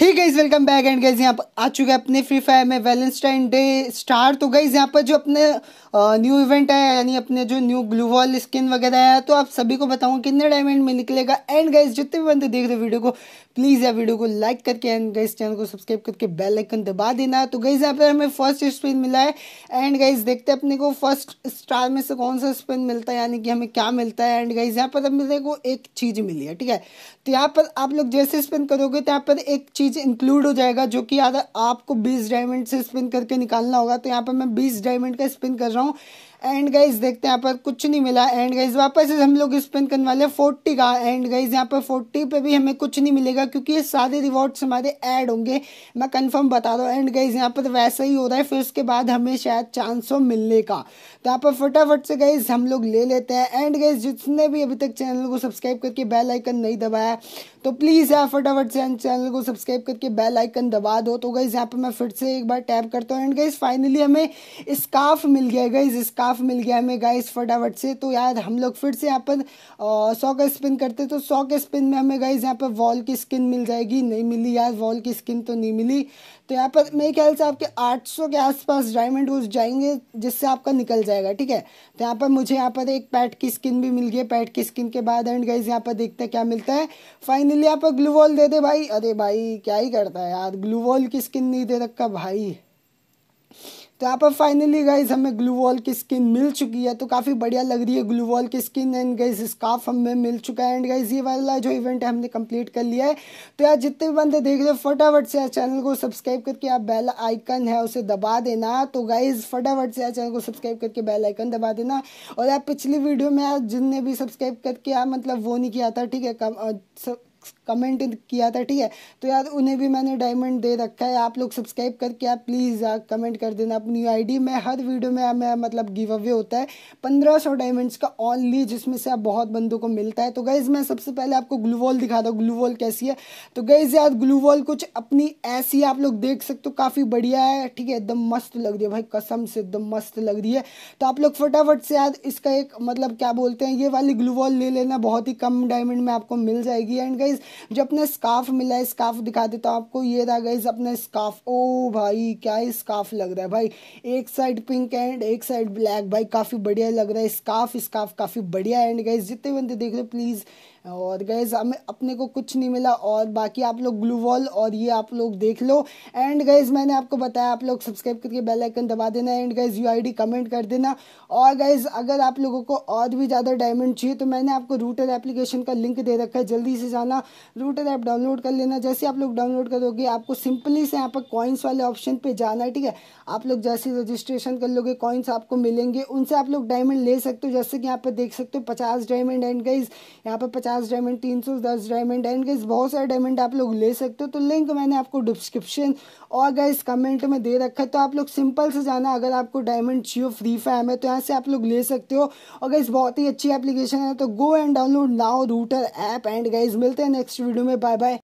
he guys welcome back and guys यहाँ पर आ चुके हैं अपने फ्री फायर में वैलेंटाइन डे स्टार तो गाइज यहाँ पर जो अपने न्यू इवेंट है यानी अपने जो न्यू ग्लू वॉल स्किन वगैरह है तो आप सभी को बताऊँ कितने डायमंड में निकलेगा एंड गाइज जितने भी बंदे देख रहे वीडियो को प्लीज़ या वीडियो को लाइक करके एंड गाइज चैनल को सब्सक्राइब करके बेल आइकन दबा देना तो गाइज यहाँ पर हमें फर्स्ट स्पिन मिला है एंड गाइज देखते हैं अपने को फर्स्ट स्टार में से कौन सा स्पिन मिलता है यानी कि हमें क्या मिलता है एंड गाइज यहाँ पर अपने को एक चीज़ मिली है ठीक है तो यहाँ पर आप लोग जैसे स्पिन करोगे तो यहाँ पर एक चीज़ चीज़ इंक्लूड हो जाएगा जो कि यार आपको बीस डायमंड से स्पिन करके निकालना होगा तो यहाँ पर मैं बीस डायमंड का स्पिन कर रहा हूँ एंड गाइज देखते हैं यहाँ पर कुछ नहीं मिला एंड गाइज वापस हम लोग स्पेंड करने वाले फोर्टी का एंड गाइज यहाँ पर फोर्टी पे भी हमें कुछ नहीं मिलेगा क्योंकि ये सारे रिवॉर्ड्स हमारे ऐड होंगे मैं कंफर्म बता रहा हूँ एंड गाइज यहाँ पर वैसा ही हो रहा है फिर उसके बाद हमें शायद चांस हो मिलने का तो यहाँ पर फटाफट से गाइज हम लोग ले लेते हैं एंड गाइज जिसने भी अभी तक चैनल को सब्सक्राइब करके बेल आइकन नहीं दबाया तो प्लीज़ यहाँ फटाफट से चैनल को सब्सक्राइब करके बेल आइकन दबा दो तो गाइज यहाँ पर मैं फिर से एक बार टैप करता हूँ एंड गाइज फाइनली हमें स्काफ मिल गया गाइज स्का स्टाफ मिल गया हमें गाइस फटाफट से तो यार हम लोग फिर से यहाँ पर सौ का स्पिन करते तो सौ के स्पिन में हमें गाइस यहाँ पर वॉल की स्किन मिल जाएगी नहीं मिली यार वॉल की स्किन तो नहीं मिली तो यहाँ पर मेरे ख्याल से आपके 800 के आसपास डायमंड उस जाएंगे जिससे आपका निकल जाएगा ठीक है तो यहाँ पर मुझे यहाँ पर एक पैट की स्किन भी मिल गई पैट की स्किन के बाद एंड गाइज यहाँ पर देखते हैं क्या मिलता है फाइनली यहाँ पर ग्लू वॉल दे दे भाई अरे भाई क्या ही करता है यार ग्लू वॉल की स्किन नहीं दे रखा भाई तो यहाँ पर फाइनली गाइज हमें ग्लू वॉल की स्किन मिल चुकी है तो काफ़ी बढ़िया लग रही है ग्लू वॉल की स्किन एंड गाइज स्काफ हमें मिल चुका है एंड गाइज ये वाला जो इवेंट है हमने कंप्लीट कर लिया है तो यार जितने भी बंदे देख रहे हो फटाफट से यार चैनल को सब्सक्राइब करके आप बेल आइकन है उसे दबा देना तो गाइज फटाफट से यार चैनल को सब्सक्राइब करके बेल आइकन दबा देना और यार पिछली वीडियो में यार जिनने भी सब्सक्राइब करके यार मतलब वो नहीं किया था ठीक है कम कमेंट किया था ठीक है तो यार उन्हें भी मैंने डायमंड दे रखा है आप लोग सब्सक्राइब करके आप प्लीज़ कमेंट कर देना अपनी आईडी में हर वीडियो में मैं मतलब गिव अवे होता है पंद्रह सौ डायमंड्स का ऑनली जिसमें से आप बहुत बंदों को मिलता है तो गईज मैं सबसे पहले आपको ग्लूवॉल दिखा दो ग्लूवॉल कैसी है तो गईज यार ग्लूवॉल कुछ अपनी ऐसी आप लोग देख सकते हो काफ़ी बढ़िया है ठीक है एकदम मस्त लग रही है भाई कसम से एकदम मस्त लग रही है तो आप लोग फटाफट से यार इसका एक मतलब क्या बोलते हैं ये वाली ग्लूवॉल ले लेना बहुत ही कम डायमंड में आपको मिल जाएगी एंड गईज गाइज जो अपना स्काफ मिला है स्काफ दिखा देता तो हूँ आपको ये रहा गाइज अपना स्काफ ओ भाई क्या स्काफ लग रहा है भाई एक साइड पिंक एंड एक साइड ब्लैक भाई काफ़ी बढ़िया लग रहा है स्काफ स्काफ काफ़ी बढ़िया एंड गाइज जितने बंदे देख रहे प्लीज़ और गैज़ हमें अपने को कुछ नहीं मिला और बाकी आप लोग ग्लू वॉल और ये आप लोग देख लो एंड गैज़ मैंने आपको बताया आप लोग सब्सक्राइब करके बेल आइकन दबा देना and guys you I comment कर देना और गैज़ अगर आप लोगों को और भी ज़्यादा डायमंड चाहिए तो मैंने आपको रूटर एप्लीकेशन का लिंक दे रखा है जल्दी से जाना रूटर ऐप डाउनलोड कर लेना जैसे आप लोग डाउनलोड करोगे आपको सिंपली से यहाँ पर कॉइन्स वाले ऑप्शन पर जाना है ठीक है आप लोग जैसे रजिस्ट्रेशन कर लोगे कॉइन्स आपको मिलेंगे उनसे आप लोग डायमंड ले सकते हो जैसे कि यहाँ पर देख सकते हो पचास डायमंड एंड गाइज यहाँ पर पचास पचास डायमंड तीन सौ दस डायमंड एंड गैस बहुत सारे डायमंड आप लोग ले सकते हो तो लिंक मैंने आपको डिस्क्रिप्शन और गैस कमेंट में दे रखा है तो आप लोग सिंपल से जाना अगर आपको डायमंड चाहिए फ्री फायर में तो यहाँ से आप लोग ले सकते हो और गैस बहुत ही अच्छी एप्लीकेशन है तो go and download now router app and guys मिलते हैं नेक्स्ट वीडियो में बाय बाय